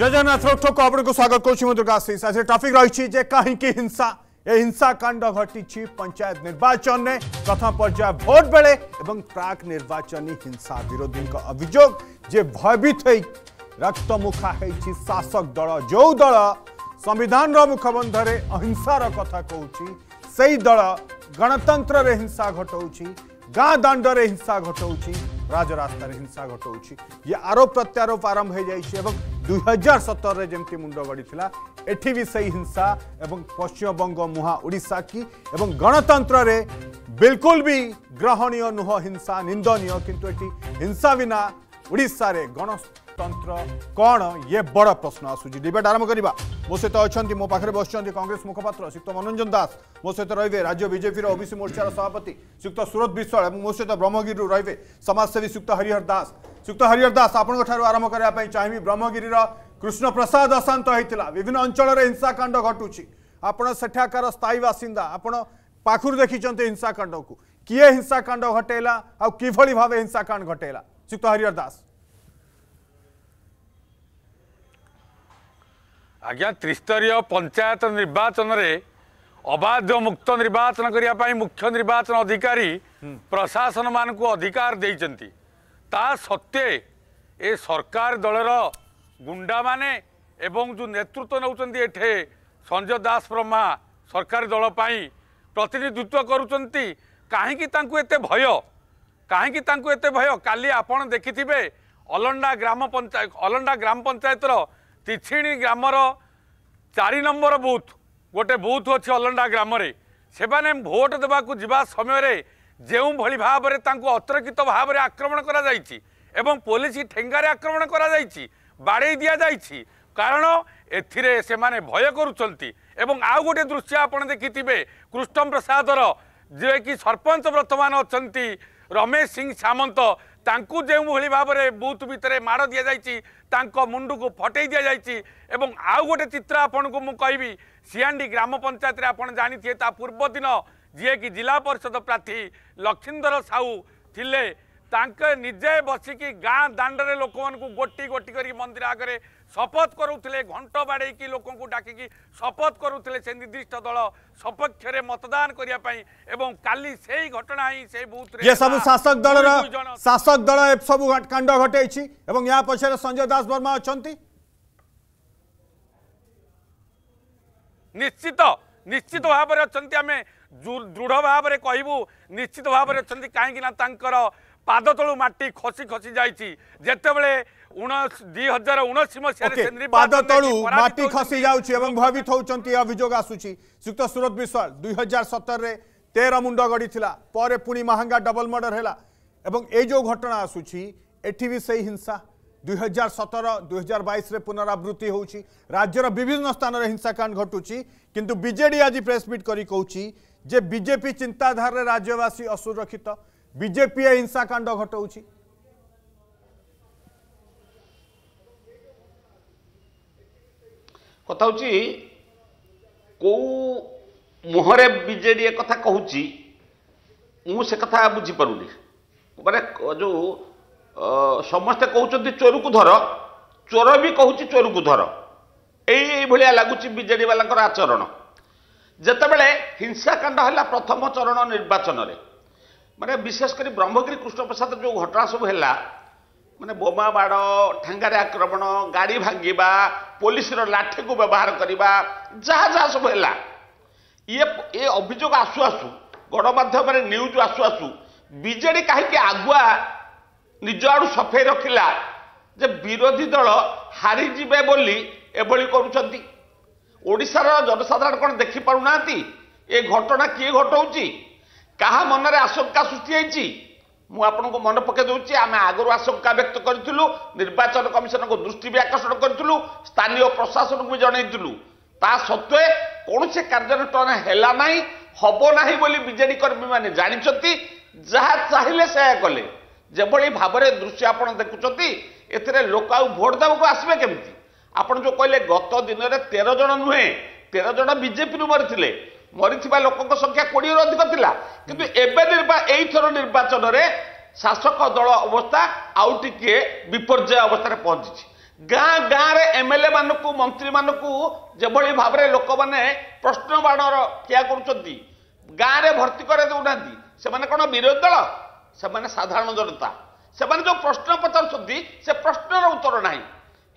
যojana শ্রোতক আবৰক স্বাগত কৰছিম দুৰগা সিস আজিৰ ট্ৰাফিক ৰৈছে যে কাহে কি হিংসা এই হিংসা কাণ্ড ঘটিছে পঞ্চায়ত নিৰ্বাচনৰ প্ৰথম পৰ্যায় ভোট বেলে আৰু প্ৰাক নিৰ্বাচনী হিংসা জিরো দিনৰ অভিযোগ যে ভয়ভীত ৰক্তমুখা হৈছে শাসক দল যো দল সংবিধানৰ মুখবন্ধৰে অহিংসাৰ কথা কওঁচি সেই দল গণতন্ত্ৰৰ হিংসা ঘটোউচি ગાંડાન્ડર હે હિંસા ઘટો ઉચી રાજરાસ્તા રે હિંસા ઘટો ઉચી યે આરોપ પ્રત્યારોપ આરંભ હે જાય છે એવક 2017 રે જેમતી મુંડો ગડી થિલા એઠી ભી સહી હિંસા એવક પશ્ચિમ બંગો મોહા ઓડિશા કી એવક ગણતંત્ર રે બિલકુલ ભી ગ્રહણિય નહ હિંસા નિંદનિય કીંતુ એઠી હિંસા વિના ઓડિશા રે ગણ तंत्र कौन ये बड़ प्रश्न आसूरी डिबेट आरंभ करवा मो सहित अच्छा मो पाखे बसंट कंग्रेस मुखपात्र श्रीक्त मनोरंजन दास मो सहित रे राज्य बीजेपी ओबीसी मोर्चार सभापति श्रीक्त सुरत विश्वाल और मो सहित ब्रह्मगिरी रे समाजसेवी श्रीक्त हरिहर दास श्रीक्त हरिहर दास आपण आरंभ करने चाहिए ब्रह्मगिरी कृष्ण प्रसाद अशांत होता विभिन्न अंचल हिंसाकांड घटुची ଆପଣ ସେଠାକାର ସ୍ଥାୟୀ ବାସିନ୍ଦା ଆପଣ ପାଖରୁ ଦେଖିଛନ୍ତି ହିଂସାକାଣ୍ଡକୁ କିଏ ହିଂସାକାଣ୍ଡ ଘଟେଇଲା ଆଉ କିଭଳି ଭାବେ ହିଂସାକାଣ୍ଡ ଘଟେଇଲା ଶ୍ରୀତ ହରିହର ଦାସ ଆଜ୍ଞା ତ୍ରିସ୍ତରୀୟ ପଞ୍ଚାୟତ ନିର୍ବାଚନରେ ଅବାଧ ମୁକ୍ତ ନିର୍ବାଚନ କରିବା ପାଇଁ ମୁଖ୍ୟ ନିର୍ବାଚନ ଅଧିକାରୀ ପ୍ରଶାସନମାନଙ୍କୁ ଅଧିକାର ଦେଇଛନ୍ତି ତା ସତ୍ତ୍ୱେ ଏ ସରକାର ଦଳର ଗୁଣ୍ଡାମାନେ ଏବଂ ଯେଉଁ ନେତୃତ୍ୱ ନେଉଛନ୍ତି ଏଠେ ସଞ୍ଜୟ ଦାସ ବ୍ରହ୍ମା ସରକାରୀ ଦଳ ପାଇଁ ପ୍ରତିନିଧିତ୍ୱ କରୁଛନ୍ତି କାହିଁକି ତାଙ୍କୁ ଏତେ ଭୟ କାହିଁକି ତାଙ୍କୁ ଏତେ ଭୟ କାଲି ଆପଣ ଦେଖିଥିବେ ଅଲଣ୍ଡା ଗ୍ରାମ ପଞ୍ଚାୟତ ଅଲଣ୍ଡା ଗ୍ରାମ ପଞ୍ଚାୟତର তিছিণী গ্রামর চারি নম্বর বুথ গোটে বুথ অছি ଅଲଣ୍ଡା ଗ୍ରାମରେ ସେମାନେ ଭୋଟ ଦେବାକୁ ଯିବା ସମୟରେ ଯେଉଁଭଳି ଭାବରେ ତାଙ୍କୁ ଅତର୍କିତ ଭାବରେ ଆକ୍ରମଣ କରାଯାଇଛି ଏବଂ ପୋଲିସ ଠେଙ୍ଗାରେ ଆକ୍ରମଣ କରାଯାଇଛି ବାଡ଼େଇ ଦିଆଯାଇଛି କାରଣ ଏଥିରେ ସେମାନେ ଭୟ କରୁଛନ୍ତି ଏବଂ ଆଉ ଗୋଟିଏ ଦୃଶ୍ୟ ଆପଣ ଦେଖିଥିବେ କୃଷ୍ଣ ପ୍ରସାଦର ଯିଏକି ସରପଞ୍ଚ ବର୍ତ୍ତମାନ ଅଛନ୍ତି ରମେଶ ସିଂ ସାମନ୍ତ ତାଙ୍କୁ ଯେଉଁଭଳି ଭାବରେ ବୁଥ୍ ଭିତରେ ମାଡ଼ ଦିଆଯାଇଛି ତାଙ୍କ ମୁଣ୍ଡକୁ ଫଟେଇ ଦିଆଯାଇଛି ଏବଂ ଆଉ ଗୋଟେ ଚିତ୍ର ଆପଣଙ୍କୁ ମୁଁ କହିବି ସିଆଣ୍ଡି ଗ୍ରାମ ପଞ୍ଚାୟତରେ ଆପଣ ଜାଣିଥିବେ ତା ପୂର୍ବଦିନ ଯିଏକି ଜିଲ୍ଲା ପରିଷଦ ପ୍ରାର୍ଥୀ ଲକ୍ଷ୍ମୀଧର ସାହୁ ଥିଲେ ତାଙ୍କେ ନିଜେ ବସିକି ଗାଁ ଦାଣ୍ଡରେ ଲୋକମାନଙ୍କୁ ଗୋଟି ଗୋଟି କରିକି ମନ୍ଦିର ଆଗରେ শপথ করুলে ঘণ্ট বাড়াইকি লোক ডাকি শপথ করুলে সে নির্দিষ্ট দল সপক্ষে মতদান করা এবং কালি সেই ঘটনা হি সেই বুথরে সবু শাসক দলর শাসক দল সবু কাণ্ড ঘটাইছি এবং ইয়া পছরে সঞ্জয় দাস বর্মা অনেক নিশ্চিত নিশ্চিত ভাবে অনেক আমি দৃঢ় ভাবে কহবু নিশ্চিত ভাবে অনেক কিনা তাঁর পাদ তলু মাটি খসি খসি যাই যেতবে ପାଦ ତଳୁ ମାଟି ଖସି ଯାଉଛି ଏବଂ ଭୟଭୀତ ହେଉଛନ୍ତି ଅଭିଯୋଗ ଆସୁଛି ଶ୍ରୀଯୁକ୍ତ ସୁରତ ବିଶ୍ୱାଳ ଦୁଇ ହଜାର ସତରରେ ତେର ମୁଣ୍ଡ ଗଡ଼ିଥିଲା ପରେ ପୁଣି ମାହାଙ୍ଗା ଡବଲ ମର୍ଡର ହେଲା ଏବଂ ଏଇ ଯେଉଁ ଘଟଣା ଆସୁଛି ଏଠି ବି ସେଇ ହିଂସା ଦୁଇ ହଜାର ସତର ଦୁଇ ହଜାର ବାଇଶରେ ପୁନରାବୃତ୍ତି ହେଉଛି ରାଜ୍ୟର ବିଭିନ୍ନ ସ୍ଥାନରେ ହିଂସାକାଣ୍ଡ ଘଟୁଛି କିନ୍ତୁ ବିଜେଡ଼ି ଆଜି ପ୍ରେସ୍ମିଟ୍ କରି କହୁଛି ଯେ ବିଜେପି ଚିନ୍ତାଧାରାରେ ରାଜ୍ୟବାସୀ ଅସୁରକ୍ଷିତ ବିଜେପି ଏ ହିଂସାକାଣ୍ଡ ଘଟଉଛି কথা ହେଉଛି କେଉଁ ମୁହଁରେ ବିଜେଡ଼ି ଏ କଥା କହୁଛି ମୁଁ ସେ କଥା ବୁଝିପାରୁନି ମାନେ ଯେଉଁ ସମସ୍ତେ କହୁଛନ୍ତି ଚୋରକୁ ଧର ଚୋର ବି କହୁଛି ଚୋରକୁ ଧର ଏଇ ଏଇଭଳିଆ ଲାଗୁଛି ବିଜେଡ଼ି ବାଲାଙ୍କର ଆଚରଣ ଯେତେବେଳେ ହିଂସାକାଣ୍ଡ ହେଲା ପ୍ରଥମ ଚରଣ ନିର୍ବାଚନରେ ମାନେ ବିଶେଷ କରି ବ୍ରହ୍ମଗିରି କୃଷ୍ଣପ୍ରସାଦ ଯେଉଁ ଘଟଣା ସବୁ ହେଲା ମାନେ ବୋମା ମାଡ଼ ଠାଙ୍ଗାରେ ଆକ୍ରମଣ ଗାଡ଼ି ଭାଙ୍ଗିବା ପୋଲିସର ଲାଠିକୁ ବ୍ୟବହାର କରିବା ଯାହା ଯାହା ସବୁ ହେଲା ଇଏ ଏ ଅଭିଯୋଗ ଆସୁ ଆସୁ ଗଣମାଧ୍ୟମରେ ନ୍ୟୁଜ୍ ଆସୁ ଆସୁ ବିଜେଡ଼ି କାହିଁକି ଆଗୁଆ ନିଜ ଆଡ଼ୁ ସଫେଇ ରଖିଲା ଯେ ବିରୋଧୀ ଦଳ ହାରିଯିବେ ବୋଲି ଏଭଳି କରୁଛନ୍ତି ଓଡ଼ିଶାର ଜନସାଧାରଣ କ'ଣ ଦେଖିପାରୁନାହାନ୍ତି ଏ ଘଟଣା କିଏ ଘଟଉଛି କାହା ମନରେ ଆଶଙ୍କା ସୃଷ୍ଟି ହେଇଛି ମୁଁ ଆପଣଙ୍କୁ ମନେ ପକାଇ ଦେଉଛି ଆମେ ଆଗରୁ ଆଶଙ୍କା ବ୍ୟକ୍ତ କରିଥିଲୁ ନିର୍ବାଚନ କମିଶନଙ୍କ ଦୃଷ୍ଟି ବି ଆକର୍ଷଣ କରିଥିଲୁ ସ୍ଥାନୀୟ ପ୍ରଶାସନକୁ ବି ଜଣାଇଥିଲୁ ତା ସତ୍ତ୍ୱେ କୌଣସି କାର୍ଯ୍ୟାନୁଷ୍ଠାନ ହେଲା ନାହିଁ ହେବ ନାହିଁ ବୋଲି ବିଜେଡି କର୍ମୀମାନେ ଜାଣିଛନ୍ତି ଯାହା ଚାହିଁଲେ ସେୟା କଲେ ଯେଭଳି ଭାବରେ ଦୃଶ୍ୟ ଆପଣ ଦେଖୁଛନ୍ତି ଏଥିରେ ଲୋକ ଆଉ ଭୋଟ୍ ଦେବାକୁ ଆସିବେ କେମିତି ଆପଣ ଯେଉଁ କହିଲେ ଗତ ଦିନରେ ତେର ଜଣ ନୁହେଁ ତେର ଜଣ ବିଜେପିରୁ ମରିଥିଲେ মরিথিবা লোকଙ୍କ ସଂଖ୍ୟା କୋଡ଼ିଏରୁ ଅଧିକ ଥିଲା କିନ୍ତୁ ଏବେ ନିର୍ବା ଏଇଥର ନିର୍ବାଚନରେ ଶାସକ ଦଳ ଅବସ୍ଥା ଆଉ ଟିକିଏ ବିପର୍ଯ୍ୟୟ ଅବସ୍ଥାରେ ପହଞ୍ଚିଛି ଗାଁ ଗାଁରେ ଏମ୍ଏଲ୍ଏ ମାନଙ୍କୁ ମନ୍ତ୍ରୀମାନଙ୍କୁ ଯେଭଳି ଭାବରେ ଲୋକମାନେ ପ୍ରଶ୍ନବାଣର ଠିଆ କରୁଛନ୍ତି ଗାଁରେ ଭର୍ତ୍ତି କରାଇ ଦେଉନାହାନ୍ତି ସେମାନେ କ'ଣ ବିରୋଧୀ ଦଳ ସେମାନେ ସାଧାରଣ ଜନତା ସେମାନେ ଯେଉଁ ପ୍ରଶ୍ନ ପଚାରୁଛନ୍ତି ସେ ପ୍ରଶ୍ନର ଉତ୍ତର ନାହିଁ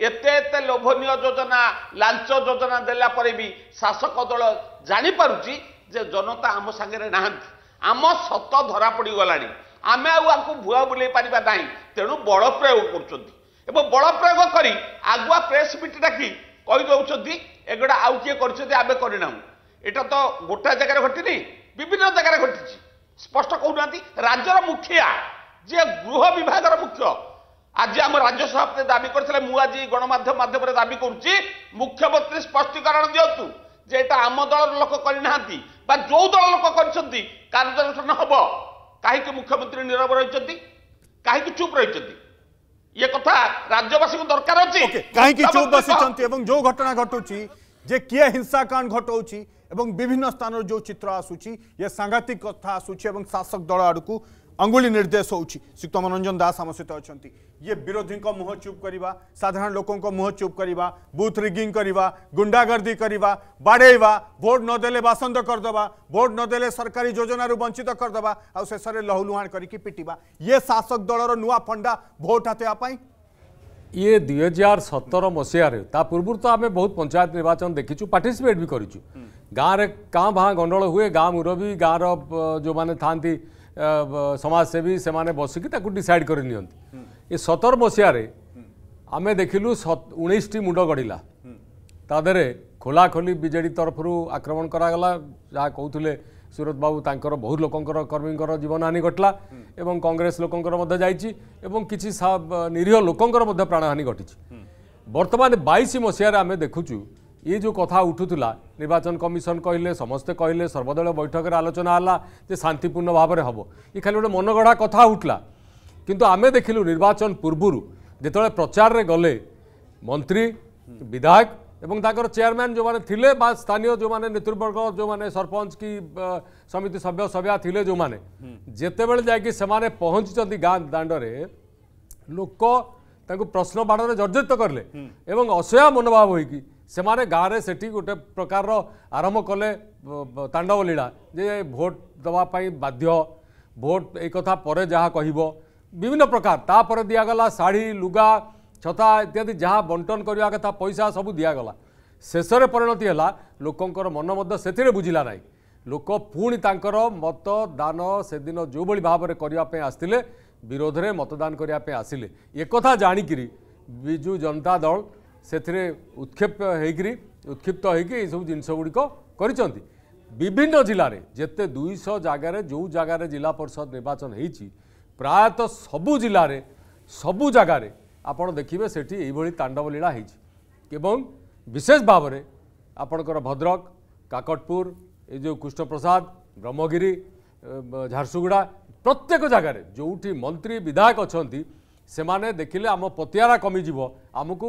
ଏତେ ଏତେ ଲୋଭନୀୟ ଯୋଜନା ଲାଞ୍ଚ ଯୋଜନା ଦେଲା ପରେ ବି ଶାସକ ଦଳ ଜାଣିପାରୁଛି ଯେ ଜନତା ଆମ ସାଙ୍ଗରେ ନାହାନ୍ତି ଆମ ସତ ଧରା ପଡ଼ିଗଲାଣି ଆମେ ଆଉ ଆଙ୍କୁ ଭୁଆ ବୁଲେଇ ପାରିବା ନାହିଁ ତେଣୁ ବଳ ପ୍ରୟୋଗ କରୁଛନ୍ତି ଏବଂ ବଳ ପ୍ରୟୋଗ କରି ଆଗୁଆ ପ୍ରେସ୍ ମିଟ୍ ଡାକି କହିଦେଉଛନ୍ତି ଏଗୁଡ଼ା ଆଉ କିଏ କରିଛନ୍ତି ଆମେ କରିନାହୁଁ ଏଇଟା ତ ଗୋଟାଏ ଜାଗାରେ ଘଟିନି ବିଭିନ୍ନ ଜାଗାରେ ଘଟିଛି ସ୍ପଷ୍ଟ କହୁନାହାନ୍ତି ରାଜ୍ୟର ମୁଖିଆ ଯିଏ ଗୃହ ବିଭାଗର ମୁଖ୍ୟ ଆଜି ଆମ ରାଜ୍ୟ সভাপতি ଦାବି করে ମୁଁ ଆଜି ଗଣମାଧ୍ୟମ ମାଧ୍ୟମରେ ଦାବି କରୁଛି ମୁଖ୍ୟମନ୍ତ୍ରୀ ସ୍ପଷ୍ଟୀକରଣ ଦିଅନ୍ତୁ যে এটা আম দলের লোক করে না বা যে দল লোক করছেন কার্যানুষ্ঠান হব কাহিকি মুখ্যমন্ত্রী নীরব রয়েছেন কাহিকি চুপ রয়েছেন ইয়ে কথা রাজ্যবাসী দরকার আছে চুপ বসিছন্তি এবং যে ঘটনা ঘটুছি যে কি হিংসাকাণ্ড ঘটাউছি এবং বিভিন্ন স্থানের যে চিত্র আসুচি ইয়ে সাংঘাতিক কথা আসুচি এবং শাসক দল আড়কু अंगुली निर्देश होुक्त मनोरंजन दास आम सहित अच्छा ये विरोधी मुह चुप करवा साधारण लोकों मुह चुप करवा बुथ रिगिंग करवा गुंडागर्दी करवा बाड़ेवा भोट नदे बासंद करदे भोट नदे सरकारी योजना वंचित करदे आ शेष लहुलुहाण करके पिटा ये शासक दल नुआ फंडा भोट हाथ ये दुई हजार सतर मसीह पूर्व तो आम बहुत पंचायत निर्वाचन देखीचु पार्टीसीपेट भी कर गाँव में काँ भाँ गंडल हुए गाँ मुरबी गाँव रो मैंने था সমাজসেবী সেমানে বসিকি তাকে ডিসাইড করে নিয়ন্তি এ সতর মশিয়ারে আমি দেখিলু উনিশটি মুন্ড গড়া তা দেহে খোলাখোলি বিজেডি তরফর আক্রমণ করা গলা যা কৌলে সুরত বাবু তাঁর বহু লোকর কর্মীঙ্কর জীবনহানি ঘটলা এবং কংগ্রেস লোকর মধ্যে যাইছি এবং কিছু নিরীহ লোকর মধ্যে প্রাণহানি ঘটিছে বর্তমানে বাইশ মশিয়ার আমি দেখুছু ये जो कथा उठुला निर्वाचन कमिशन कहले समस्ते कहले सर्वदल बैठक आलोचना है जे शांतिपूर्ण भाव में हम ये खाली गोटे मनगढ़ा कथा उठला किंतु देख लु निर्वाचन पूर्वर जो प्रचार में गले मंत्री विधायक एवं चेयरमैन जो माने थिले बा स्थानीय जो माने नेतृवर्ग जो माने सरपंच की समिति सभ्य सभ्या थिले जो माने जेते बेले पहुँची गाँ दांड लोक प्रश्न बाड़ जर्जरित करले असया मनोभाव होगी ସେମାନେ ଗାଁରେ ସେଠି ଗୋଟେ ପ୍ରକାରର ଆରମ୍ଭ କଲେ ତାଣ୍ଡବ ଲୀଳା ଯେ ଭୋଟ ଦେବା ପାଇଁ ବାଧ୍ୟ ଭୋଟ ଏଇ କଥା ପରେ ଯାହା କହିବ ବିଭିନ୍ନ ପ୍ରକାର ତାପରେ ଦିଆଗଲା ଶାଢ଼ୀ ଲୁଗା ଛତା ଇତ୍ୟାଦି ଯାହା ବଣ୍ଟନ କରିବା କଥା ପଇସା ସବୁ ଦିଆଗଲା ଶେଷରେ ପରିଣତି ହେଲା ଲୋକଙ୍କର ମନ ମଧ୍ୟ ସେଥିରେ ବୁଝିଲା ନାହିଁ ଲୋକ ପୁଣି ତାଙ୍କର ମତଦାନ ସେଦିନ ଯେଉଁଭଳି ଭାବରେ କରିବା ପାଇଁ ଆସିଥିଲେ ବିରୋଧରେ ମତଦାନ କରିବା ପାଇଁ ଆସିଲେ ଏକଥା ଜାଣିକିରି ବିଜୁ ଜନତା ଦଳ ସେଥିରେ ଉତ୍କ୍ଷେପ ହୋଇକରି ଉତ୍କ୍ଷିପ୍ତ ହୋଇକି ଏସବୁ ଜିନିଷ ଗୁଡ଼ିକ କରିଛନ୍ତି ବିଭିନ୍ନ ଜିଲ୍ଲାରେ ଯେତେ ଦୁଇଶହ ଜାଗାରେ ଯେଉଁ ଜାଗାରେ ଜିଲ୍ଲା ପରିଷଦ ନିର୍ବାଚନ ହେଇଛି ପ୍ରାୟତଃ ସବୁ ଜିଲ୍ଲାରେ ସବୁ ଜାଗାରେ ଆପଣ ଦେଖିବେ ସେଠି ଏଇଭଳି ତାଣ୍ଡବ ଲୀଳା ହେଇଛି ଏବଂ ବିଶେଷ ଭାବରେ ଆପଣଙ୍କର ଭଦ୍ରକ କାକଟପୁର ଏ ଯେଉଁ କୃଷ୍ଣପ୍ରସାଦ ବ୍ରହ୍ମଗିରି ଝାରସୁଗୁଡ଼ା ପ୍ରତ୍ୟେକ ଜାଗାରେ ଯେଉଁଠି ମନ୍ତ୍ରୀ ବିଧାୟକ ଅଛନ୍ତି ସେମାନେ ଦେଖିଲେ ଆମ ପତିଆରା କମିଯିବ ଆମକୁ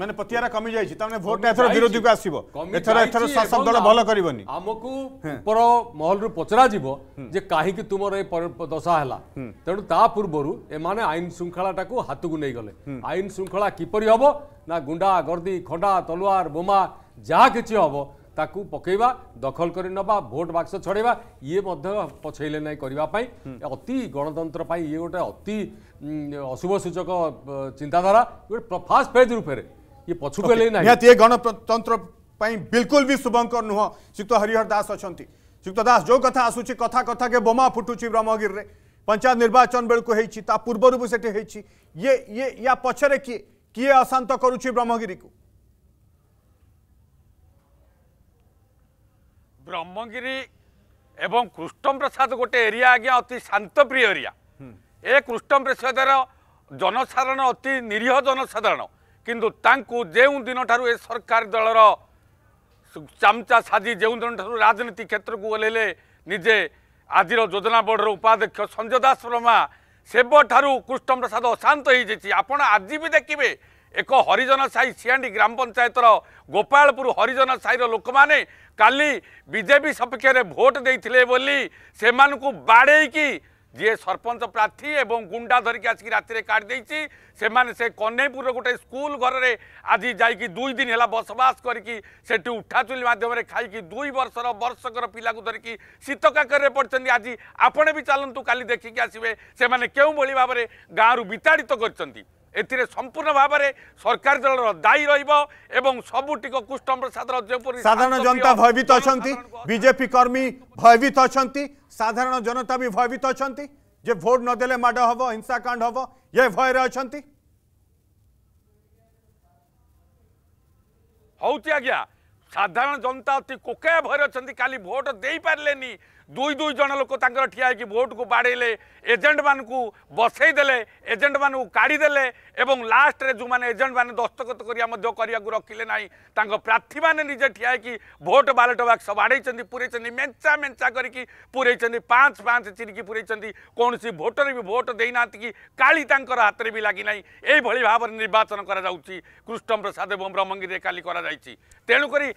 ମାନେ ପତିଆରା କମିଯାଇଛି ତାମାନେ ଭୋଟ ଏଥର ବିରୋଧୀକୁ ଆସିବ ଏଥର ଏଥର ଶାସକ ଦଳ ଭଲ କରିବନି ଆମକୁ ଉପର ମହଲରୁ ପଚରାଯିବ ଯେ କାହିଁକି ତୁମର ଏ ଦଶା ହେଲା ତେଣୁ ତା ପୂର୍ବରୁ ଏମାନେ ଆଇନ ଶୃଙ୍ଖଳାଟାକୁ ହାତକୁ ନେଇଗଲେ ଆଇନ ଶୃଙ୍ଖଳା କିପରି ହେବ ନା ଗୁଣ୍ଡା ଗର୍ଦି ଖଣ୍ଡା ତଲୁଆର ବୋମା ଯାହା କିଛି ହେବ ताकू पकेबा दखल कर नबा वोट बाक्स छोड़ेबा ये मध्य पछैले नै करबा पई अति गणतंत्र पई ये गोटे अति अशुभ सूचक चिंताधारा गोटे फास्ट पेज रूप रे ये पछु गेले नै यात ये गणतंत्र पई बिल्कुल भी शुभंकर नुह सिक्त हरिहर दास अछंती सिक्त दास जो कथा आसुची कथा कथा के बमा फुटुची ब्रह्मगिरि रे पंचायत निर्वाचन बेलकू हेछि ता पूर्व रूप सेठी हेछि ये ये या पछरे किए किए अशांत करूची ब्रह्मगिरि को ବ୍ରହ୍ମଗିରି ଏବଂ କୃଷ୍ଣପ୍ରସାଦ ଗୋଟେ ଏରିଆ ଆଜ୍ଞା ଅତି ଶାନ୍ତପ୍ରିୟ ଏରିଆ ଏ କୃଷ୍ଣପ୍ରସାଦର ଜନସାଧାରଣ ଅତି ନିରୀହ ଜନସାଧାରଣ କିନ୍ତୁ ତାଙ୍କୁ ଯେଉଁଦିନ ଠାରୁ ଏ ସରକାର ଦଳର ଚାମଚା ସାଜି ଯେଉଁଦିନ ଠାରୁ ରାଜନୀତି କ୍ଷେତ୍ରକୁ ଓହ୍ଲାଇଲେ ନିଜେ ଆଜିର ଯୋଜନା ବୋର୍ଡ଼ର ଉପାଧ୍ୟକ୍ଷ ସଞ୍ଜୟ ଦାସ ବ୍ରହ୍ମା ସେବଠାରୁ କୃଷ୍ଣପ୍ରସାଦ ଅଶାନ୍ତ ହୋଇଯାଇଛି ଆପଣ ଆଜି ବି ଦେଖିବେ ଏକ ହରିଜନ ସାହି ସିଆଣ୍ଡି ଗ୍ରାମ ପଞ୍ଚାୟତର ଗୋପାଳପୁର ହରିଜନ ସାହିର ଲୋକମାନେ କାଲି ବିଜେପି ସପକ୍ଷରେ ଭୋଟ ଦେଇଥିଲେ ବୋଲି ସେମାନଙ୍କୁ ବାଡ଼େଇକି ଯିଏ ସରପଞ୍ଚ ପ୍ରାର୍ଥୀ ଏବଂ ଗୁଣ୍ଡା ଧରିକି ଆସିକି ରାତିରେ କାଢ଼ି ଦେଇଛି ସେମାନେ ସେ କହ୍ନେଇପୁରର ଗୋଟେ ସ୍କୁଲ ଘରରେ ଆଜି ଯାଇକି ଦୁଇ ଦିନ ହେଲା ବସବାସ କରିକି ସେଠି ଉଠାଚୁଲି ମାଧ୍ୟମରେ ଖାଇକି ଦୁଇ ବର୍ଷର ବର୍ଷକର ପିଲାକୁ ଧରିକି ଶୀତ କାକରରେ ପଡ଼ିଛନ୍ତି ଆଜି ଆପଣ ବି ଚାଲନ୍ତୁ କାଲି ଦେଖିକି ଆସିବେ ସେମାନେ କେଉଁଭଳି ଭାବରେ ଗାଁରୁ ବିତାଡ଼ିତ କରିଛନ୍ତି ଏଥିରେ ସମ୍ପୂର୍ଣ୍ଣ ଭାବରେ ସରକାରୀ ଦଳର ଦାୟୀ ରହିବ ଏବଂ ସବୁଟିକ କୁଷ୍ଠ ପ୍ରସାଦର ଯେପରି ସାଧାରଣ ଜନତା ଭୟଭୀତ ଅଛନ୍ତି ବିଜେପି କର୍ମୀ ଭୟଭୀତ ଅଛନ୍ତି ସାଧାରଣ ଜନତା ବି ଭୟଭୀତ ଅଛନ୍ତି ଯେ ଭୋଟ ନଦେଲେ ମାଡ଼ ହେବ ହିଂସାକାଣ୍ଡ ହେବ ଏ ଭୟରେ ଅଛନ୍ତି ହେଉଛି ଆଜ୍ଞା ସାଧାରଣ ଜନତା ଅତି କୋକାୟା ଭୟରେ ଅଛନ୍ତି କାଲି ଭୋଟ ଦେଇପାରିଲେନି दुई दुई जन लोक ठिया होकर भोट को बाड़े एजेंट मानक बसईदे एजेंट मानक काढ़ीदे এবং লাস্টরে যে এজেন্ট মানে দস্তখତ করা করা রকিলে না তা প্রার্থী মানে নিজে ঠিয়া হয়েকি ভোট বালট বাক্স বাড়াইছেন পুরাইছেন মেঞ্চা মেঞ্চা করি পুরাইছেন পাঁচ পাঁচ চিরিকি পুরাইছেন কৌশি ভোটর বি ভোট দিয়ে না কি কালি তাঁর হাতের বি লাগি না এইভাবে ভাবে নির্বাচন করা যাচ্ছি কৃষ্ণ প্রসাদ এবং ব্রহ্মগিরি কালি করা যাই তেণুকরি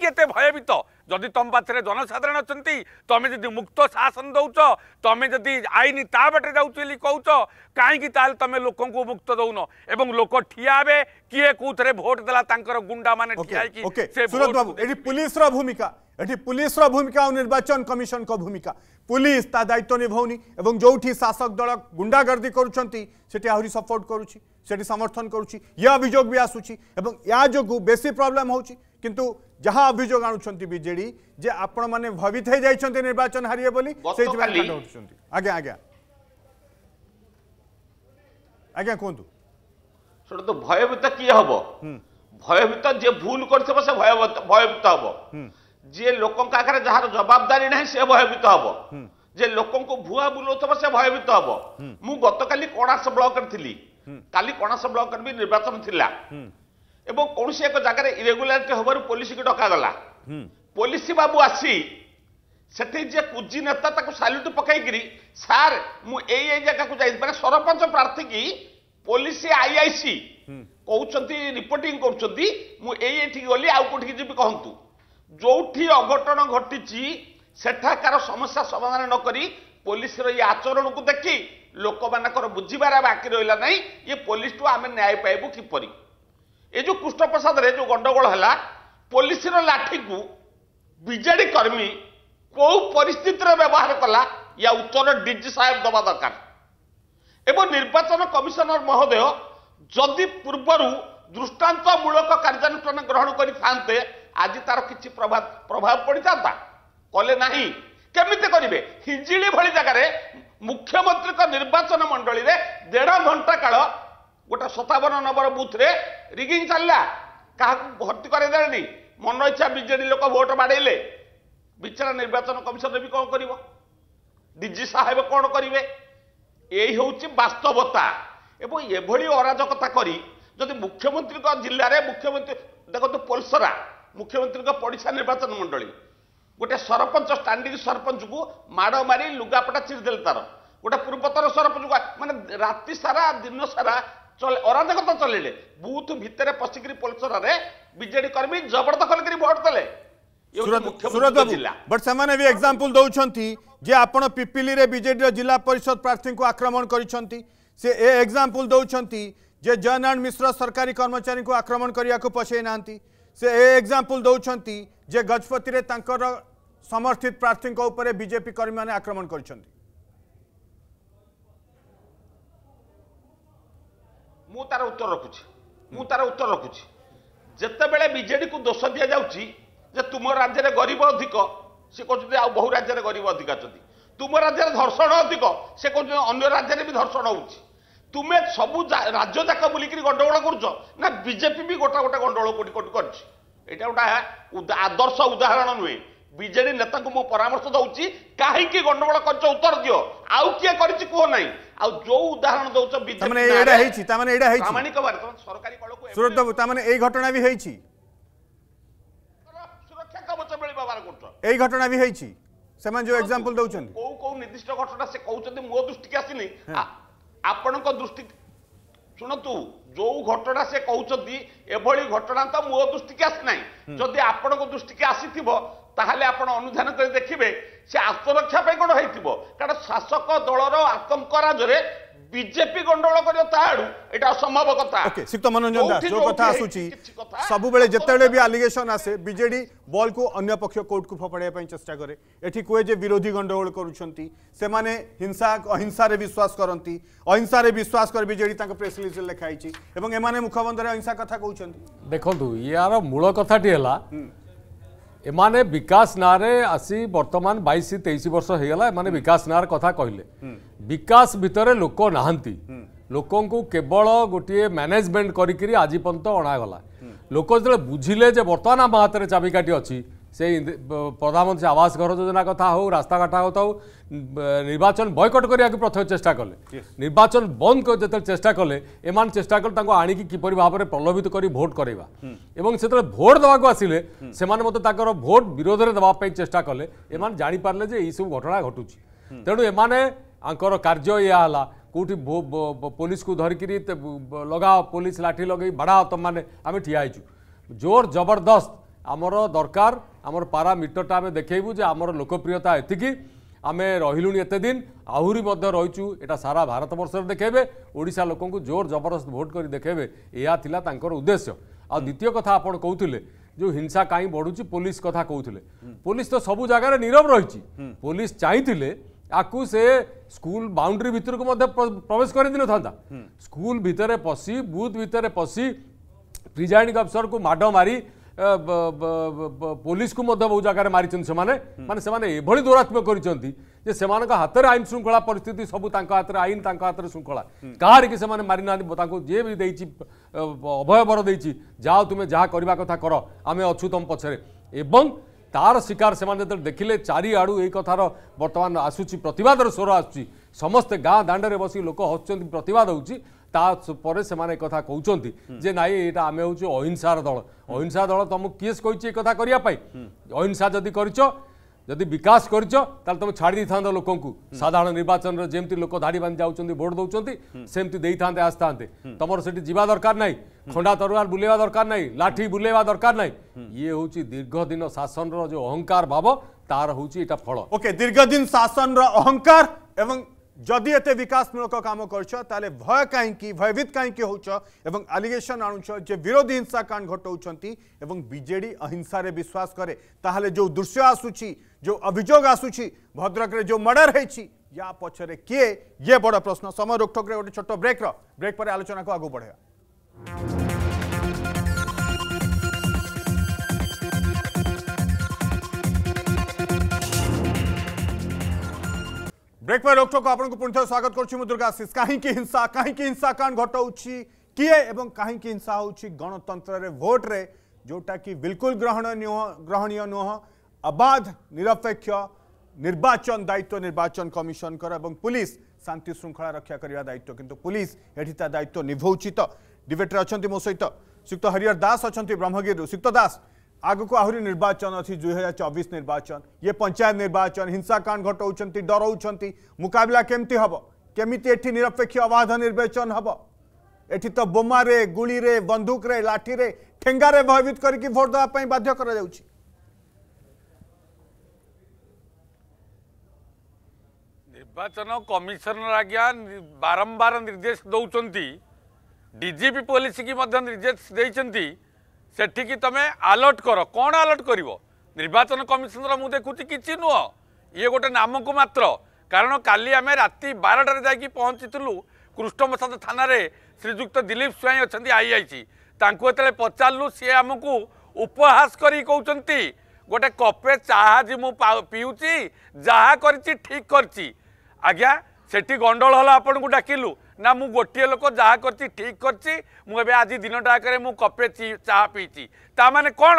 কী এত ভয়ভীত যদি তোম পাখে জনসাধারণ অনেক তুমি যদি মুক্ত শাসন দৌছ তুমি যদি আইন তা বাটে যাচ্ছি কৌছ কী তাহলে তুমি লোক মুক্ত দৌন पाऊन एवं लोक ठिया हे किए कौरे भोट दला गुंडा मान ठिया भूमिका एटी पुलिस भूमिका और निर्वाचन कमिशन को भूमिका पुलिस ता दायित्व एवं जो शासक दल गुंडागर्दी करुँचे सपोर्ट करुच्ची समर्थन करुच्ची अभोग भी आसूम या जो बेसी प्रॉब्लम किंतु जहाँ अभोग आणुचे जे आप भवित हो जाते निर्वाचन हारे बोली आज्ञा आज्ञा आज्ञा कहतु সেটা তো ভয়ভীত কি হব ভয়ভীত যে ভুল করছে সে ভয়ভীত হব যে লোক আগে যাহার জবাবদারি না সে ভয়ভীত হব যে লোক ভুয়া বুলাউব সে ভয়ভীত হব মু গতকালি কণাস ব্লকরে লি কালি কণাস ব্লকরে বি নির্বাচন লা এবং কৌশি এক জায়গায় ইরেগুলারিটি হবার পুলিশকে ডকাগলা পুলিশ বাবু আসি সেটি যে কুজি নেতা তাকে সাল্যুট পকাইকি স্যার মু এই এই জায়গাকে যাই মানে সরপঞ্চ প্রার্থী কি ପୋଲିସ ଆଇଆଇସି କହୁଛନ୍ତି ରିପୋର୍ଟିଂ କରୁଛନ୍ତି ମୁଁ ଏଇ ଏଠିକି ଗଲି ଆଉ କେଉଁଠିକି ଯିବି କହନ୍ତୁ ଯୋଉଠି ଅଘଟଣ ଘଟିଛି ସେଠାକାର ସମସ୍ୟା ସମାଧାନ ନ କରି ପୋଲିସର ଏ ଆଚରଣକୁ ଦେଖି ଲୋକମାନଙ୍କର ବୁଝିବାରେ ବାକି ରହିଲା ନାହିଁ ଇଏ ପୋଲିସଠୁ ଆମେ ନ୍ୟାୟ ପାଇବୁ କିପରି ଏ ଯେଉଁ କୃଷ୍ଣପ୍ରସାଦରେ ଯେଉଁ ଗଣ୍ଡଗୋଳ ହେଲା ପୋଲିସର ଲାଠିକୁ ବିଜେଡ଼ି କର୍ମୀ କେଉଁ ପରିସ୍ଥିତିରେ ବ୍ୟବହାର କଲା ୟା ଉତ୍ତର ଡିଜି ସାହେବ ଦେବା ଦରକାର ଏବଂ ନିର୍ବାଚନ କମିଶନର ମହୋଦୟ ଯଦି ପୂର୍ବରୁ ଦୃଷ୍ଟାନ୍ତମୂଳକ କାର୍ଯ୍ୟାନୁଷ୍ଠାନ ଗ୍ରହଣ କରିଥାନ୍ତେ ଆଜି ତାର କିଛି ପ୍ରଭାବ ପ୍ରଭାବ ପଡ଼ିଥାନ୍ତା କଲେ ନାହିଁ କେମିତି କରିବେ ହିଞ୍ଜିଳି ଭଳି ଜାଗାରେ ମୁଖ୍ୟମନ୍ତ୍ରୀଙ୍କ ନିର୍ବାଚନ ମଣ୍ଡଳୀରେ ଦେଢ଼ ଘଣ୍ଟା କାଳ ଗୋଟେ ସତାବନ ନମ୍ବର ବୁଥରେ ରିଗିଂ ଚାଲିଲା କାହାକୁ ଭର୍ତ୍ତି କରାଇଦେଲେନି ମନ ଇଚ୍ଛା ବିଜେଡ଼ି ଲୋକ ଭୋଟ ବାଡ଼େଇଲେ ବିଚାର ନିର୍ବାଚନ କମିଶନ ବି କ'ଣ କରିବ ଡିଜି ସାହେବ କ'ଣ କରିବେ ଏଇ ହେଉଛି ବାସ୍ତବତା ଏବଂ ଏଭଳି ଅରାଜକତା କରି ଯଦି ମୁଖ୍ୟମନ୍ତ୍ରୀଙ୍କ ଜିଲ୍ଲାରେ ମୁଖ୍ୟମନ୍ତ୍ରୀ ଦେଖନ୍ତୁ ପୋଲସରା ମୁଖ୍ୟମନ୍ତ୍ରୀଙ୍କ ପଡ଼ିଶା ନିର୍ବାଚନ ମଣ୍ଡଳୀ ଗୋଟେ ସରପଞ୍ଚ ଷ୍ଟାଣ୍ଡିଂ ସରପଞ୍ଚକୁ ମାଡ଼ ମାରି ଲୁଗାପଟା ଚିରିଦେଲେ ତାର ଗୋଟେ ପୂର୍ବତର ସରପଞ୍ଚକୁ ମାନେ ରାତି ସାରା ଦିନ ସାରା ଚଲେ ଅରାଜକତା ଚଲେଇଲେ ବୁଥ୍ ଭିତରେ ପଶିକିରି ପୋଲସରାରେ ବିଜେଡ଼ି କର୍ମୀ ଜବରଦଖଲ କରି ଭୋଟ୍ ଦେଲେ ବଟ୍ ସେମାନେ ବି ଏକ୍ଜାମ୍ପଲ୍ ଦେଉଛନ୍ତି ଯେ ଆପଣ ପିପିଲିରେ ବିଜେଡ଼ିର ଜିଲ୍ଲା ପରିଷଦ ପ୍ରାର୍ଥୀଙ୍କୁ ଆକ୍ରମଣ କରିଛନ୍ତି ସେ ଏ ଏକ୍ଜାମ୍ପଲ୍ ଦେଉଛନ୍ତି ଯେ ଜୟନାରାୟଣ ମିଶ୍ର ସରକାରୀ କର୍ମଚାରୀଙ୍କୁ ଆକ୍ରମଣ କରିବାକୁ ପଶେଇ ନାହାନ୍ତି ସେ ଏ ଏକ୍ଜାମ୍ପଲ୍ ଦେଉଛନ୍ତି ଯେ ଗଜପତିରେ ତାଙ୍କର ସମର୍ଥିତ ପ୍ରାର୍ଥୀଙ୍କ ଉପରେ ବିଜେପି କର୍ମୀମାନେ ଆକ୍ରମଣ କରିଛନ୍ତି ମୁଁ ତାର ଉତ୍ତର ରଖୁଛି ମୁଁ ତାର ଉତ୍ତର ରଖୁଛି ଯେତେବେଳେ ବିଜେଡିକୁ ଦୋଷ ଦିଆଯାଉଛି ଯେ ତୁମ ରାଜ୍ୟରେ ଗରିବ ଅଧିକ ସେ କହୁଛନ୍ତି ଆଉ ବହୁ ରାଜ୍ୟରେ ଗରିବ ଅଧିକ ଅଛନ୍ତି ତୁମ ରାଜ୍ୟରେ ଧର୍ଷଣ ଅଧିକ ସେ କହୁଛନ୍ତି ଅନ୍ୟ ରାଜ୍ୟରେ ବି ଧର୍ଷଣ ହେଉଛି ତୁମେ ସବୁ ରାଜ୍ୟ ଯାକ ବୁଲିକିରି ଗଣ୍ଡଗୋଳ କରୁଛ ନା ବିଜେପି ବି ଗୋଟା ଗୋଟେ ଗଣ୍ଡଗୋଳ କୋଟି କୋଟି କରିଛି ଏଇଟା ଗୋଟେ ଆଦର୍ଶ ଉଦାହରଣ ନୁହେଁ ବିଜେଡି ନେତାଙ୍କୁ ମୁଁ ପରାମର୍ଶ ଦେଉଛି କାହିଁକି ଗଣ୍ଡଗୋଳ କରିଛ ଉତ୍ତର ଦିଅ ଆଉ କିଏ କରିଛି କୁହ ନାହିଁ ଆଉ ଯୋଉ ଉଦାହରଣ ଦଉଛ ବିଜେପି ଏଇଟା ହେଇଛି ତାମାନେ ଏଇଟା ହେଇଛି ପ୍ରାମାଣିକ ଭାବେ ସରକାରୀ କଳକୁ ସୁରତ ବାବୁ ତାମାନେ ଏଇ ଘଟଣା ବି ହେଇଛି এই ঘটনা বি হয়েছি ସେମାନେ ଯୋଉ ଏକ୍ସାମ୍ପଲ୍ ଦେଉଛନ୍ତି କୋଉ କୋଉ ନିର୍ଦ୍ଦିଷ୍ଟ ଘଟଣା ସେ କହୁଛନ୍ତି ମୋ ଦୃଷ୍ଟିକି ଆସିନି ଆପଣଙ୍କ ଦୃଷ୍ଟି ଶୁଣନ୍ତୁ ଯୋଉ ଘଟଣା ସେ କହୁଛନ୍ତି ଏଭଳି ଘଟଣା ତ ମୋ ଦୃଷ୍ଟିକି ଆସିନାହିଁ ଯଦି ଆପଣଙ୍କ ଦୃଷ୍ଟିକି ଆସିଥିବ ତାହେଲେ ଆପଣ ଅନୁଧ୍ୟାନ କରି ଦେଖିବେ ସେ ଆତ୍ମରକ୍ଷା ପାଇଁ କ'ଣ ହେଇଥିବ କାରଣ ଶାସକ ଦଳର ଆତଙ୍କ ରାଜରେ বিজেপি গন্ডগোল করিব তা আড়ু এটা অসম্ভব কথা ওকে শ্রীযুক্ত মনোরঞ্জন দাস যে কথা আসুচি সবুবেলে যেতবেলে বি আলিগেশন আসে বিজেডি বল কু অন্য পক্ষ কোর্ট কু ফপাড়িয়া পাই চেষ্টা করে এটি কুয়ে যে বিরোধী গন্ডগোল করুচন্তি সেমানে হিংসা অহিংসারে বিশ্বাস করন্তি অহিংসারে বিশ্বাস করে বিজেডি তাঙ্ক প্রেস রিলিজ লেখা হইছি এবং এমানে মুখবন্ধরে অহিংসা কথা কউচন্তি দেখন্তু ইয়ার মূল কথাটি হেলা এমানে বিকাশ নাঁরে আসি বর্তমান বাইশ তেইশ বর্ষ হয়ে এমানে বিকাশ নাঁর কথা কহিলে বিকাশ ভিতরে লোক নাহান্তি ଲୋକଙ୍କୁ କେବଳ ଗୋଟିଏ ମ୍ୟାନେଜମେଣ୍ଟ କରିକିରି ଆଜି ପର୍ଯ୍ୟନ୍ତ ଅଣାଗଲା ଲୋକ ଯେତେବେଳେ ବୁଝିଲେ ଯେ ବର୍ତ୍ତମାନ ଆମ ହାତରେ ଚାବିକାଠି ଅଛି সেই প্রধানমন্ত্রী আবাস ঘর যোজনা কথা হোক রাস্তাঘাট কথা হোক নির্বাচন বয়কট করা প্রথমে চেষ্টা কলে নির্বাচন বন্ধ যেত চেষ্টা কলে এমান চেষ্টা কলে তাঁর আনিকি কিপর ভাবে প্রলোভিত করে ভোট করাইবা এবং সেতবে ভোট দেওয়া আসলে সে মতো তাঁর ভোট বিরোধে দেওয়া চেষ্টা কলে এমান জাঁপারে যে এইসব ঘটনা ঘটুছে তেমন এমানে আঙ্কর কার্য ইয়া হল কোটি পুলিশ কু ধরিকি লগাও পুলিশ লাঠি লগাই বাড়াও তো মানে আমি ঠিয়া হয়েছু জোর জবরদস্ত ଆମର ଦରକାର ଆମର ପାରା ମିଟରଟା ଆମେ ଦେଖେଇବୁ ଯେ ଆମର ଲୋକପ୍ରିୟତା ଏତିକି ଆମେ ରହିଲୁଣି ଏତେ ଦିନ ଆହୁରି ମଧ୍ୟ ରହିଛୁ ଏଇଟା ସାରା ଭାରତବର୍ଷରେ ଦେଖେଇବେ ଓଡ଼ିଶା ଲୋକଙ୍କୁ ଜୋର ଜବରଦସ୍ତ ଭୋଟ୍ କରି ଦେଖେଇବେ ଏହା ଥିଲା ତାଙ୍କର ଉଦ୍ଦେଶ୍ୟ ଆଉ ଦ୍ୱିତୀୟ କଥା ଆପଣ କହୁଥିଲେ ଯେଉଁ ହିଂସା କାହିଁ ବଢ଼ୁଛି ପୋଲିସ କଥା କହୁଥିଲେ ପୋଲିସ ତ ସବୁ ଜାଗାରେ ନିରବ ରହିଛି ପୋଲିସ ଚାହିଁଥିଲେ ଆକୁ ସେ ସ୍କୁଲ ବାଉଣ୍ଡ୍ରି ଭିତରକୁ ମଧ୍ୟ ପ୍ରବେଶ କରିଦେଇନଥାନ୍ତା ସ୍କୁଲ ଭିତରେ ପଶି ବୁଥ୍ ଭିତରେ ପଶି ପ୍ରିଜାଇଣ୍ଡିଂ ଅଫିସରକୁ ମାଡ଼ ମାରି ପୋଲିସକୁ ମଧ୍ୟ ବହୁ ଜାଗାରେ ମାରିଛନ୍ତି ସେମାନେ ମାନେ ସେମାନେ ଏଭଳି ଦୌରାତ୍ମ୍ୟ କରିଛନ୍ତି ଯେ ସେମାନଙ୍କ ହାତରେ ଆଇନ ଶୃଙ୍ଖଳା ପରିସ୍ଥିତି ସବୁ ତାଙ୍କ ହାତରେ ଆଇନ ତାଙ୍କ ହାତରେ ଶୃଙ୍ଖଳା କାହାରିକି ସେମାନେ ମାରିନାହାନ୍ତି ତାଙ୍କୁ ଯିଏ ବି ଦେଇଛି ଅଭୟବର ଦେଇଛି ଯାହା ତୁମେ ଯାହା କରିବା କଥା କର ଆମେ ଅଛୁ ତୁମ ପଛରେ ଏବଂ ତାର ଶିକାର ସେମାନେ ଯେତେବେଳେ ଦେଖିଲେ ଚାରିଆଡ଼ୁ ଏଇ କଥାର ବର୍ତ୍ତମାନ ଆସୁଛି ପ୍ରତିବାଦର ସ୍ୱର ଆସୁଛି ସମସ୍ତେ ଗାଁ ଦାଣ୍ଡରେ ବସି ଲୋକ ହସୁଛନ୍ତି ପ୍ରତିବାଦ ହେଉଛି ତା ପରେ ସେମାନେ କଥା କହୁଛନ୍ତି ଯେ ନାଇଁ ଏଇଟା ଆମେ ହେଉଛୁ ଅହିଂସାର ଦଳ ଅହିଂସା ଦଳ ତୁମକୁ କିଏ କହିଛି ଏ କଥା କରିବା ପାଇଁ ଅହିଂସା ଯଦି କରିଛ ଯଦି ବିକାଶ କରିଛ ତାହେଲେ ତୁମେ ଛାଡ଼ି ଦେଇଥାନ୍ତ ଲୋକଙ୍କୁ ସାଧାରଣ ନିର୍ବାଚନରେ ଯେମିତି ଲୋକ ଧାଡ଼ି ବାନ୍ଧି ଯାଉଛନ୍ତି ଭୋଟ ଦେଉଛନ୍ତି ସେମିତି ଦେଇଥାନ୍ତେ ଆସିଥାନ୍ତେ ତମର ସେଠି ଯିବା ଦରକାର ନାହିଁ ଖଣ୍ଡା ତରୁଆର ବୁଲେଇବା ଦରକାର ନାହିଁ ଲାଠି ବୁଲେଇବା ଦରକାର ନାହିଁ ଇଏ ହେଉଛି ଦୀର୍ଘ ଦିନ ଶାସନର ଯେଉଁ ଅହଙ୍କାର ଭାବ ତାର ହେଉଛି ଏଇଟା ଫଳ ଓକେ ଦୀର୍ଘ ଦିନ ଶାସନର ଅହଙ୍କାର ଏବଂ जदि एत विकासमूलक कम कर भय कहीं भयभीत कहीं हो आलिगेसन आणु जे विरोधी हिंसाकांड बजे अहिंसा अहिंसार विश्वास करे ताहले जो दृश्य आसूची जो अभोग आसूची भद्रक जो मर्डर होती या पचर किए ये बड़ प्रश्न समय रोकठोक गोटे छोट ब्रेक्र ब्रेक पर आलोचना को आगे बढ़ाया ब्रेक पर रोकटोक आपको पुणि थोड़ा स्वागत करुँ दुर्गाशीष कहीं हिंसा कहीं हिंसा हिंसाकांड घटाऊ किए एवं कहीं हिंसा हो गणतंत्र भोट्रे जोटा कि बिल्कुल ग्रहण ग्रहणीय नुह अबाध निरपेक्ष निर्वाचन दायित्व निर्वाचन कमिशन कर एवं पुलिस शांति श्रृंखला रक्षा करने दायित्व किंतु पुलिस एटी दायित्व निभोची तो। डिबेट डिबेट्रे अच्छा मो सहित श्रीयुक्त हरिहर दास अच्छा ब्रह्मगिरी श्रीयुक्त दास आगको आहरी निर्वाचन अच्छी दुई हजार चौबीस निर्वाचन ये पंचायत निर्वाचन हिंसाकांड घटा डरा मुकबिला केमती हम केमी निरपेक्ष अबाध निर्वाचन हम एटी तो बोमारे गुड़ी बंदूक लाठी ठेंगारे भयभीत करके भोट दवापी बाध्य निर्वाचन कमिशनर आज्ञा बारंबार निर्देश दौरान डीजीपी पुलिस की मध्य निर्देश देखते ସେଠିକି ତୁମେ ଆଲର୍ଟ କର କ'ଣ ଆଲର୍ଟ କରିବ ନିର୍ବାଚନ କମିଶନର ମୁଁ ଦେଖୁଛି କିଛି ନୁହଁ ଇଏ ଗୋଟେ ନାମକୁ ମାତ୍ର କାରଣ କାଲି ଆମେ ରାତି ବାରଟାରେ ଯାଇକି ପହଞ୍ଚିଥିଲୁ କୃଷ୍ଣପ୍ରସାଦ ଥାନାରେ ଶ୍ରୀଯୁକ୍ତ ଦିଲ୍ଲୀପ ସ୍ୱାଇଁ ଅଛନ୍ତି ଆଇ ଆଇ ସି ତାଙ୍କୁ ଯେତେବେଳେ ପଚାରିଲୁ ସିଏ ଆମକୁ ଉପହାସ କରି କହୁଛନ୍ତି ଗୋଟେ କପେ ଚାହା ଆଜି ମୁଁ ପିଉଛି ଯାହା କରିଛି ଠିକ୍ କରିଛି ଆଜ୍ଞା ସେଠି ଗଣ୍ଡଳ ହେଲା ଆପଣଙ୍କୁ ଡାକିଲୁ ନା ମୁଁ ଗୋଟିଏ ଲୋକ ଯାହା କରିଛି ଠିକ୍ କରିଛି ମୁଁ ଏବେ ଆଜି ଦିନଟା ଆଗରେ ମୁଁ କପେ ଚାହା ପିଇଛି ତାମାନେ କ'ଣ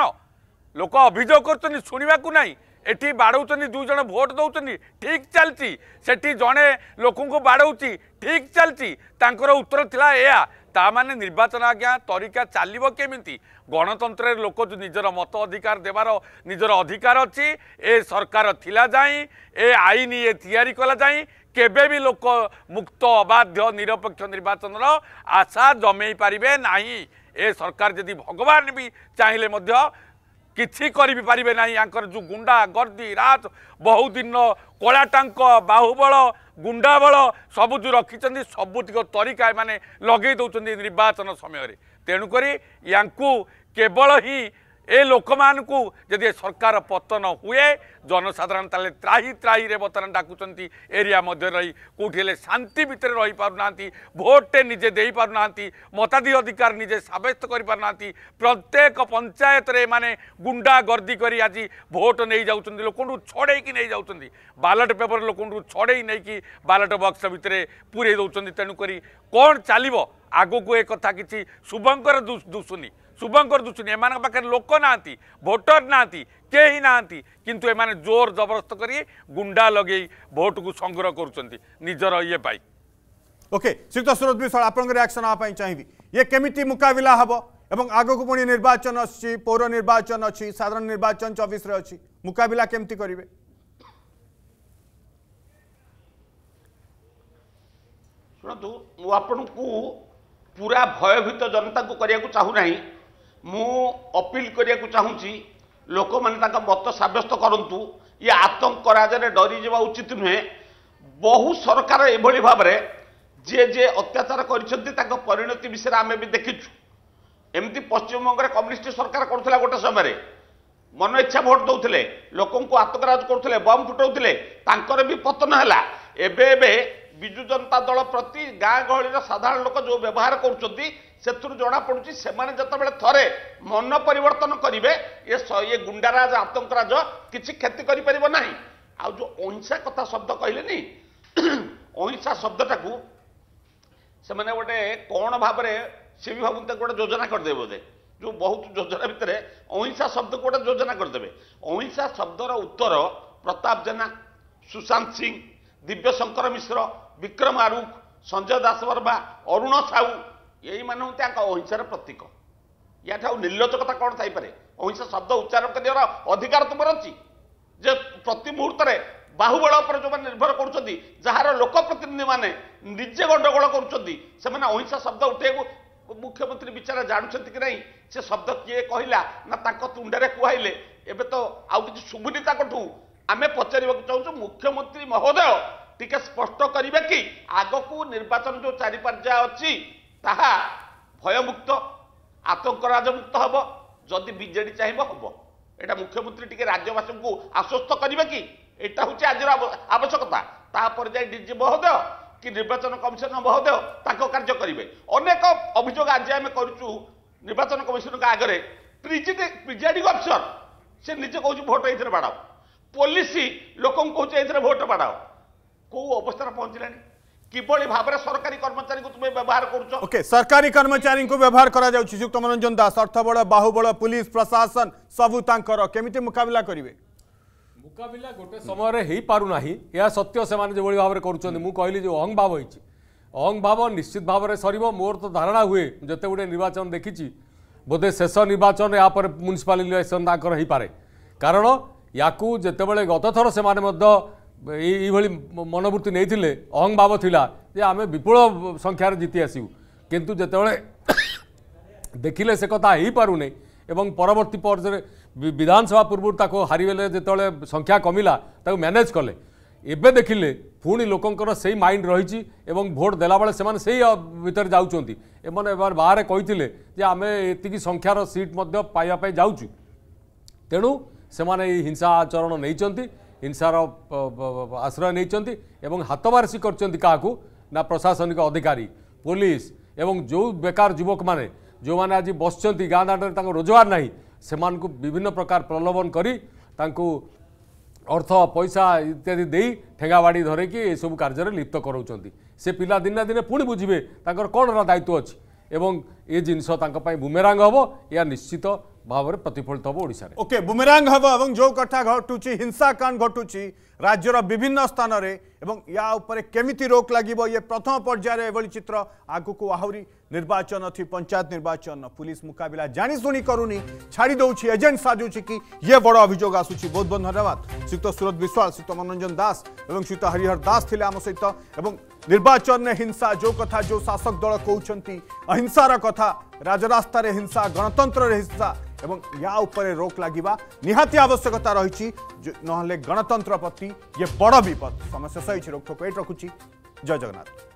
ଲୋକ ଅଭିଯୋଗ କରୁଛନ୍ତି ଶୁଣିବାକୁ ନାହିଁ ଏଠି ବାଡ଼ଉଛନ୍ତି ଦୁଇ ଜଣ ଭୋଟ୍ ଦେଉଛନ୍ତି ଠିକ୍ ଚାଲିଛି ସେଠି ଜଣେ ଲୋକଙ୍କୁ ବାଡ଼ଉଛି ଠିକ୍ ଚାଲିଛି ତାଙ୍କର ଉତ୍ତର ଥିଲା ଏହା ତାମାନେ ନିର୍ବାଚନ ଆଜ୍ଞା ତରିକା ଚାଲିବ କେମିତି ଗଣତନ୍ତ୍ରରେ ଲୋକ ନିଜର ମତ ଅଧିକାର ଦେବାର ନିଜର ଅଧିକାର ଅଛି ଏ ସରକାର ଥିଲା ଯାଇ ଏ ଆଇନ ଏ ତିଆରି କଲା ଯାଇ କେବେ ବି ଲୋକ ମୁକ୍ତ ଅବାଧ୍ୟ ନିରପେକ୍ଷ ନିର୍ବାଚନର ଆଶା ଜମେଇ ପାରିବେ ନାହିଁ ଏ ସରକାର ଯଦି ଭଗବାନ ବି ଚାହିଁଲେ ମଧ୍ୟ କିଛି କରି ବି ପାରିବେ ନାହିଁ ୟାଙ୍କର ଯେଉଁ ଗୁଣ୍ଡା ଗର୍ଦି ରାଜ ବହୁ ଦିନ ଟାଙ୍କ ବାହୁବଳ ଗୁଣ୍ଡାବଳ ସବୁ ଯେଉଁ ରଖିଛନ୍ତି ସବୁତିକ ତରିକା ଏମାନେ ଲଗେଇ ଦେଉଛନ୍ତି ନିର୍ବାଚନ ସମୟରେ ତେଣୁକରି ୟାଙ୍କୁ କେବଳ ହିଁ ଏ ଲୋକମାନଙ୍କୁ ଯଦି ଏ ସରକାର ପତନ ହୁଏ ଜନସାଧାରଣ ତାହେଲେ ତ୍ରାହି ତ୍ରାହିରେ ବର୍ତ୍ତମାନ ଡାକୁଛନ୍ତି ଏରିଆ ମଧ୍ୟରେ ରହି କେଉଁଠି ହେଲେ ଶାନ୍ତି ଭିତରେ ରହିପାରୁନାହାନ୍ତି ଭୋଟ୍ଟେ ନିଜେ ଦେଇପାରୁନାହାନ୍ତି ମତାଧିକାର ନିଜେ ସାବ୍ୟସ୍ତ କରିପାରୁନାହାନ୍ତି ପ୍ରତ୍ୟେକ ପଞ୍ଚାୟତରେ ଏମାନେ ଗୁଣ୍ଡାଗର୍ଦ୍ଦି କରି ଆଜି ଭୋଟ୍ ନେଇଯାଉଛନ୍ତି ଲୋକଙ୍କୁ ଛଡ଼େଇକି ନେଇଯାଉଛନ୍ତି ବାଲଟ ପେପର ଲୋକଙ୍କୁ ଛଡ଼େଇ ନେଇକି ବାଲଟ ବକ୍ସ ଭିତରେ ପୁରେଇ ଦେଉଛନ୍ତି ତେଣୁକରି କ'ଣ ଚାଲିବ ଆଗକୁ ଏ କଥା କିଛି ଶୁଭଙ୍କର ଦୁଶୁନି ଶୁଭଙ୍କର ଦୁଶୁନି ଏମାନଙ୍କ ପାଖରେ ଲୋକ ନାହାନ୍ତି ଭୋଟର ନାହାନ୍ତି କେହି ନାହାନ୍ତି କିନ୍ତୁ ଏମାନେ ଜୋର ଜବରଦସ୍ତ କରି ଗୁଣ୍ଡା ଲଗେଇ ଭୋଟକୁ ସଂଗ୍ରହ କରୁଛନ୍ତି ନିଜର ଇଏ ପାଇଁ ଓକେ ଶ୍ରୀଯୁକ୍ତ ସୁରଜ ବିଶ୍ୱାଳ ଆପଣଙ୍କ ରିଆକ୍ସନ୍ ହେବା ପାଇଁ ଚାହିଁବି ଇଏ କେମିତି ମୁକାବିଲା ହେବ ଏବଂ ଆଗକୁ ପୁଣି ନିର୍ବାଚନ ଅଛି ପୌର ନିର୍ବାଚନ ଅଛି ସାଧାରଣ ନିର୍ବାଚନ ଚବିଶରେ ଅଛି ମୁକାବିଲା କେମିତି କରିବେ ଶୁଣନ୍ତୁ ମୁଁ ଆପଣଙ୍କୁ ପୁରା ଭୟଭୀତ ଜନତାଙ୍କୁ କରିବାକୁ ଚାହୁଁନାହିଁ ମୁଁ ଅପିଲ କରିବାକୁ ଚାହୁଁଛି ଲୋକମାନେ ତାଙ୍କ ମତ ସାବ୍ୟସ୍ତ କରନ୍ତୁ ଇଏ ଆତଙ୍କ ରାଜରେ ଡରିଯିବା ଉଚିତ ନୁହେଁ ବହୁ ସରକାର ଏଭଳି ଭାବରେ ଯିଏ ଯିଏ ଅତ୍ୟାଚାର କରିଛନ୍ତି ତାଙ୍କ ପରିଣତି ବିଷୟରେ ଆମେ ବି ଦେଖିଛୁ ଏମିତି ପଶ୍ଚିମବଙ୍ଗରେ କମ୍ୟୁନିଷ୍ଟ ସରକାର କରୁଥିଲା ଗୋଟେ ସମୟରେ ମନ ଇଚ୍ଛା ଭୋଟ ଦେଉଥିଲେ ଲୋକଙ୍କୁ ଆତଙ୍କରାଜ କରୁଥିଲେ ବମ୍ ଫୁଟାଉଥିଲେ ତାଙ୍କର ବି ପତନ ହେଲା ଏବେ ଏବେ ବିଜୁ ଜନତା ଦଳ ପ୍ରତି ଗାଁ ଗହଳିର ସାଧାରଣ ଲୋକ ଯେଉଁ ବ୍ୟବହାର କରୁଛନ୍ତି ସେଥିରୁ ଜଣାପଡ଼ୁଛି ସେମାନେ ଯେତେବେଳେ ଥରେ ମନ ପରିବର୍ତ୍ତନ କରିବେ ଏ ଗୁଣ୍ଡାରାଜ ଆତଙ୍କରାଜ କିଛି କ୍ଷତି କରିପାରିବ ନାହିଁ ଆଉ ଯେଉଁ ଅହିଂସା କଥା ଶବ୍ଦ କହିଲେନି ଅହିଂସା ଶବ୍ଦଟାକୁ ସେମାନେ ଗୋଟେ କ'ଣ ଭାବରେ ସେ ବି ଭାବୁଛନ୍ତି ତାକୁ ଗୋଟେ ଯୋଜନା କରିଦେବେ ବୋଧେ ଯେଉଁ ବହୁତ ଯୋଜନା ଭିତରେ ଅହିଂସା ଶବ୍ଦକୁ ଗୋଟେ ଯୋଜନା କରିଦେବେ ଅହିଂସା ଶବ୍ଦର ଉତ୍ତର ପ୍ରତାପ ଜେନା ସୁଶାନ୍ତ ସିଂ ଦିବ୍ୟଶଙ୍କର ମିଶ୍ର ବିକ୍ରମ ଆରୁଖ ସଞ୍ଜୟ ଦାସବର୍ମା ଅରୁଣ ସାହୁ ଏଇମାନେ ହେଉଛନ୍ତି ତାଙ୍କ ଅହିଂସାର ପ୍ରତୀକ ୟାଠାରୁ ନିର୍ଲୋଚକତା କ'ଣ ଥାଇପାରେ ଅହିଂସା ଶବ୍ଦ ଉଚ୍ଚାରଣ କରିବାର ଅଧିକାର ତୁମର ଅଛି ଯେ ପ୍ରତି ମୁହୂର୍ତ୍ତରେ ବାହୁବଳ ଉପରେ ଯେଉଁମାନେ ନିର୍ଭର କରୁଛନ୍ତି ଯାହାର ଲୋକପ୍ରତିନିଧିମାନେ ନିଜେ ଗଣ୍ଡଗୋଳ କରୁଛନ୍ତି ସେମାନେ ଅହିଂସା ଶବ୍ଦ ଉଠେଇବୁ ମୁଖ୍ୟମନ୍ତ୍ରୀ ବିଚାର ଜାଣୁଛନ୍ତି କି ନାହିଁ ସେ ଶବ୍ଦ କିଏ କହିଲା ନା ତାଙ୍କ ତୁଣ୍ଡରେ କୁହାଇଲେ ଏବେ ତ ଆଉ କିଛି ଶୁଭୁନି ତାଙ୍କଠୁ ଆମେ ପଚାରିବାକୁ ଚାହୁଁଛୁ ମୁଖ୍ୟମନ୍ତ୍ରୀ ମହୋଦୟ ଟିକେ ସ୍ପଷ୍ଟ କରିବେ କି ଆଗକୁ ନିର୍ବାଚନ ଯେଉଁ ଚାରିପର୍ଯ୍ୟାୟ ଅଛି ତାହା ଭୟମୁକ୍ତ ଆତଙ୍କରାଜମୁକ୍ତ ହେବ ଯଦି ବିଜେଡ଼ି ଚାହିଁବ ହେବ ଏଇଟା ମୁଖ୍ୟମନ୍ତ୍ରୀ ଟିକେ ରାଜ୍ୟବାସୀଙ୍କୁ ଆଶ୍ୱସ୍ତ କରିବେ କି ଏଇଟା ହେଉଛି ଆଜିର ଆବଶ୍ୟକତା ତାପରେ ଯାଇ ଡିଜି ମହୋଦୟ କି ନିର୍ବାଚନ କମିଶନ ମହୋଦୟ ତାଙ୍କ କାର୍ଯ୍ୟ କରିବେ ଅନେକ ଅଭିଯୋଗ ଆଜି ଆମେ କରୁଛୁ ନିର୍ବାଚନ କମିଶନଙ୍କ ଆଗରେ ପ୍ରିଜାଇଡିଂ ଅଫିସର ସେ ନିଜେ କହୁଛି ଭୋଟ ଏଇଥିରେ ବାଡ଼ାଅ ପୋଲିସ ଲୋକଙ୍କୁ କହୁଛି ଏଇଥିରେ ଭୋଟ ବାଡ଼ାଅ কেউ অবস্থায় পৌঁছলে কিভাবে ভাবে সরকারি কর্মচারী তুমি ব্যবহার করছ ওকে সরকারি কর্মচারী ব্যবহার করা যাচ্ছে যুক্ত মনোরঞ্জন দাস অর্থবল বাহুবল পুলিশ প্রশাসন সবু তাঁকর কেমিতি মোকাবিলা করবে ମୁକାବିଲା ଗୋଟେ ସମୟରେ ହେଇପାରୁ ନାହିଁ ଏହା ସତ୍ୟ ସେମାନେ ଯେଭଳି ଭାବରେ କରୁଛନ୍ତି ମୁଁ କହିଲି ଯେଉଁ ଅହଂଭାବ ହେଇଛି ଅହଂଭାବ ନିଶ୍ଚିତ ଭାବରେ ସରିବ ମୋର ତ ଧାରଣା ହୁଏ ଯେତେ ଗୁଡ଼ିଏ ନିର୍ବାଚନ ଦେଖିଛି ବୋଧେ ଶେଷ ନିର୍ବାଚନ ଏହାପରେ ମ୍ୟୁନିସିପାଲ ଇଲେକ୍ସନ୍ ତାଙ୍କର ହେଇପାରେ କାରଣ ୟାକୁ ଯେତେବେଳେ ଗତଥର ସେମାନେ ମଧ୍ୟ এইভাবে মনোবৃত্তি নিয়ে অহংভাব লা যে আমি বিপুল সংখ্যার জিতি আসবু কিন্তু যেতবে দেখলে সে কথা হয়ে পুনে এবং পরবর্তী পর্যায়ে বিধানসভা পূর্ব তাকে হারিগলে যেতবে সংখ্যা কমিলা তাকে ম্যানেজ কলে এবে দেখলে পুঁ লোকর সেই মাইন্ড রয়েছে এবং ভোট দেলাবেলে সে সেই ভিতরে যাচ্ছেন এমন এবার বাহারে কে যে আমি এতিকি সংখ্যার সিট পাইয়া যাচ্ছু তেণু সে হিংসা আচরণ নিয়েছেন ହିଂସାର ଆଶ୍ରୟ ନେଇଛନ୍ତି ଏବଂ ହାତବାରସି କରିଛନ୍ତି କାହାକୁ ନା ପ୍ରଶାସନିକ ଅଧିକାରୀ ପୋଲିସ ଏବଂ ଯେଉଁ ବେକାର ଯୁବକମାନେ ଯେଉଁମାନେ ଆଜି ବସିଛନ୍ତି ଗାଁ ଦାଣ୍ଡରେ ତାଙ୍କ ରୋଜଗାର ନାହିଁ ସେମାନଙ୍କୁ ବିଭିନ୍ନ ପ୍ରକାର ପ୍ରଲୋଭନ କରି ତାଙ୍କୁ ଅର୍ଥ ପଇସା ଇତ୍ୟାଦି ଦେଇ ଠେଙ୍ଗାବାଡ଼ି ଧରେଇକି ଏସବୁ କାର୍ଯ୍ୟରେ ଲିପ୍ତ କରାଉଛନ୍ତି ସେ ପିଲା ଦିନେ ଦିନେ ପୁଣି ବୁଝିବେ ତାଙ୍କର କ'ଣ ଦାୟିତ୍ୱ ଅଛି ଏବଂ ଏ ଜିନିଷ ତାଙ୍କ ପାଇଁ ବୁମେରାଙ୍ଗ ହେବ ଏହା ନିଶ୍ଚିତ भाव प्रतिफलित हम ओके बुमेरांग हम एवं जो कथा घटू हिंसाकांड घटू राज्यर विभिन्न स्थान में केमी रोक लगे ये प्रथम पर्यायर एभली चित्र को आहरी निर्वाचन अच्छी पंचायत निर्वाचन पुलिस मुकबिला जाशु करूनी छाड़ी दौर एजेंट साजू कि ये बड़ अभोग आसूँ बहुत बहुत धन्यवाद श्रीक्त सुरत विश्वास श्रीत मनोरंजन दास और हरिहर दास थे आम सहित निर्वाचन में हिंसा जो कथा जो शासक दल कौन अहिंसार कथा राजरास्त हिंसा गणतंत्र हिंसा एवं या रोक लगवा निहाती आवश्यकता रही ना गणतंत्र प्रति ये बड़ विपद समस्या सही रोकठोक ये रखुची जय जगन्नाथ